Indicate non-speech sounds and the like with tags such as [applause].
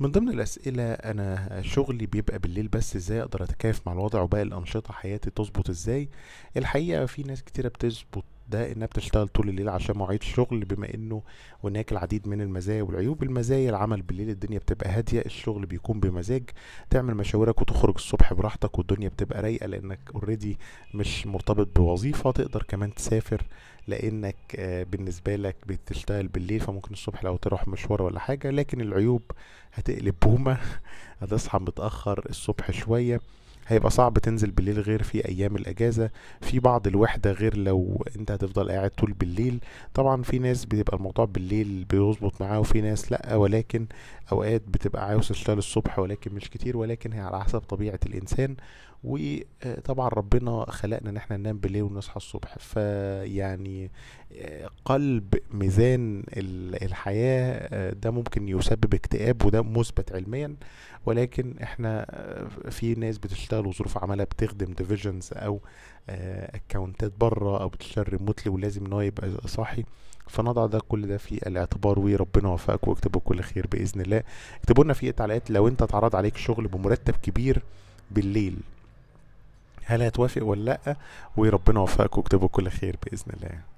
من ضمن الأسئلة أنا شغلي بيبقى بالليل بس إزاي أقدر أتكيف مع الوضع وباقي الأنشطة حياتي تظبط إزاي الحقيقة في ناس كتيرة بتظبط ده انها بتشتغل طول الليل عشان مواعيد الشغل بما انه هناك العديد من المزايا والعيوب المزايا العمل بالليل الدنيا بتبقى هاديه الشغل بيكون بمزاج تعمل مشاورك وتخرج الصبح براحتك والدنيا بتبقى رايقه لانك اوريدي مش مرتبط بوظيفه تقدر كمان تسافر لانك آه، بالنسبه لك بتشتغل بالليل فممكن الصبح لو تروح مشوار ولا حاجه لكن العيوب هتقلب بومه [laughs] هتصحى متاخر الصبح شويه هيبقى صعب تنزل بالليل غير في ايام الاجازه في بعض الوحده غير لو انت هتفضل قاعد طول بالليل طبعا في ناس بيبقى الموضوع بالليل بيظبط معاه وفي ناس لا ولكن اوقات بتبقى عاوز تشتغل الصبح ولكن مش كتير ولكن هي على حسب طبيعه الانسان وطبعا ربنا خلقنا ان احنا ننام بالليل ونصحى الصبح فيعني قلب ميزان الحياة آه، ده ممكن يسبب اكتئاب وده مثبت علميا ولكن احنا آه، في ناس بتشتغل وظروف عملها بتخدم ديفيجنز او اكونتات آه، بره او بتشتغل ريموتلي ولازم ان هو يبقى صاحي فنضع ده كل ده في الاعتبار وربنا وفقك واكتبوا كل خير باذن الله اكتبوا لنا في تعليقات لو انت اتعرض عليك شغل بمرتب كبير بالليل هل هتوافق ولا لا وربنا يوفقك واكتبوا كل خير باذن الله